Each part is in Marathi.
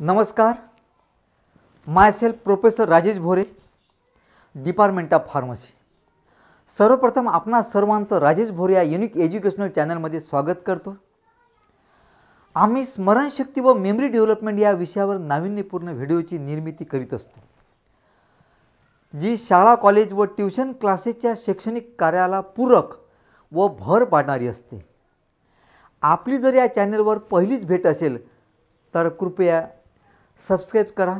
नमस्कार myself professor Rajesh Bhore department of pharmacy सर्वप्रथम आपणा सर्वांचं राजेश भोरे या युनिक एज्युकेशनल चॅनलमध्ये स्वागत करतो आम्ही स्मरणशक्ती व मेमरी डेव्हलपमेंट या विषयावर नाविन्यपूर्ण व्हिडिओची निर्मिती करीत असतो जी शाळा कॉलेज व ट्युशन क्लासेसच्या शैक्षणिक कार्याला पूरक व भर पाडणारी असते आपली जर या चॅनलवर पहिलीच भेट असेल तर कृपया सबस्क्राईब करा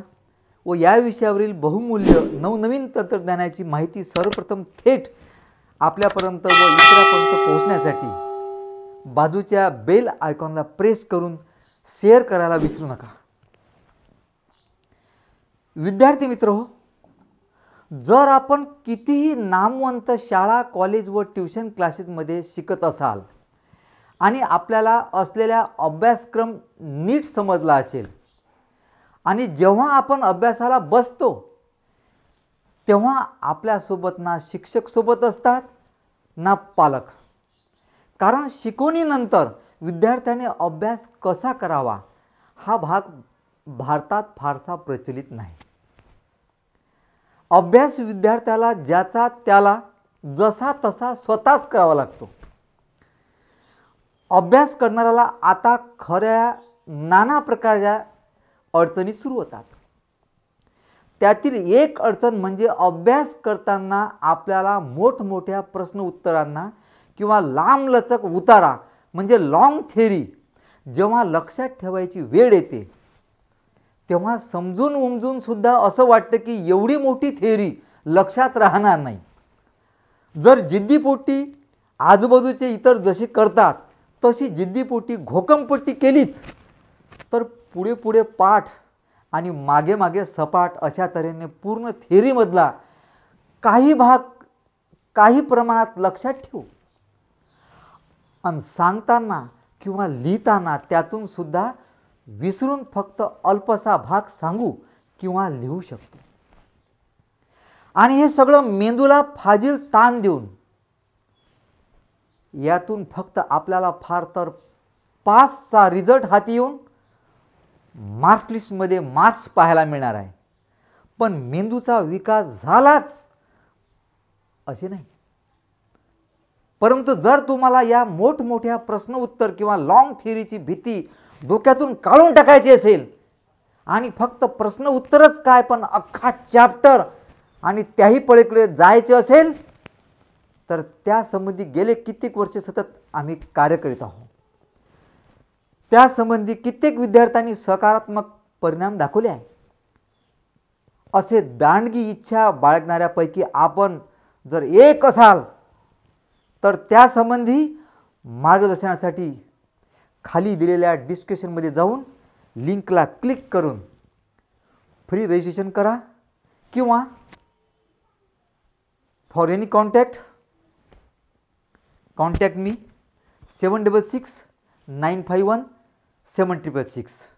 व या विषयावरील बहुमूल्य नवनवीन तंत्रज्ञानाची माहिती सर्वप्रथम थेट आपल्यापर्यंत व इतरापर्यंत पोहोचण्यासाठी बाजूच्या बेल आयकॉनला प्रेस करून शेअर करायला विसरू नका विद्यार्थी मित्र हो जर आपण कितीही नामवंत शाळा कॉलेज व ट्युशन क्लासेसमध्ये शिकत असाल आणि आपल्याला असलेला अभ्यासक्रम नीट समजला असेल आणि जेव्हा आपण अभ्यासाला बसतो तेव्हा आपल्यासोबत ना शिक्षक सोबत असतात ना पालक कारण शिकवणीनंतर विद्यार्थ्याने अभ्यास कसा करावा हा भाग भारतात फारसा प्रचलित नाही अभ्यास विद्यार्थ्याला ज्याचा त्याला जसा तसा स्वतःच करावा लागतो अभ्यास करणाऱ्याला आता खऱ्या नाना प्रकारच्या अडचणी सुरू होतात त्यातील एक अडचण म्हणजे अभ्यास करताना आपल्याला मोठमोठ्या प्रश्न उत्तरांना किंवा लांबलचक उतारा म्हणजे लॉंग थेरी जेव्हा लक्षात ठेवायची वेळ येते तेव्हा समजून उमजून सुद्धा असं वाटतं की एवढी मोठी थेरी लक्षात राहणार नाही जर जिद्दीपोटी आजूबाजूचे इतर जसे करतात तशी जिद्दीपोटी घोकमपट्टी केलीच तर पुढे पुढे पाठ आणि मागे मागे सपाट अशा तऱ्हेने पूर्ण थेरीमधला काही भाग काही प्रमाणात लक्षात ठेवू आणि सांगताना किंवा लिहिताना त्यातून सुद्धा विसरून फक्त अल्पसा भाग सांगू किंवा लिहू शकतो आणि हे सगळं मेंदूला फाजील ताण देऊन यातून फक्त आपल्याला फार तर पाचचा रिझल्ट हाती येऊन मार्कलिस्टमध्ये मार्क्स पाहायला मिळणार आहे पण मेंदूचा विकास झालाच असे नाही परंतु जर तुम्हाला या मोठमोठ्या प्रश्न उत्तर किंवा लॉंग थिअरीची भीती डोक्यातून काढून टाकायची असेल आणि फक्त प्रश्न उत्तरच काय पण अख्खा चॅप्टर आणि त्याही पळीकडे जायचे असेल तर त्यासंबंधी गेले कित्येक वर्षे सतत आम्ही कार्य करीत आहोत त्यासंबंधी कित्येक विद्यार्थ्यांनी सकारात्मक परिणाम दाखवले आहे असे दांडगी इच्छा बाळगणाऱ्यापैकी आपण जर एक असाल तर त्यासंबंधी मार्गदर्शनासाठी खाली दिलेल्या डिस्क्रिप्शनमध्ये जाऊन लिंकला क्लिक करून फ्री रजिस्ट्रेशन करा किंवा for any contact contact me seven double six nine five one 7 triple six.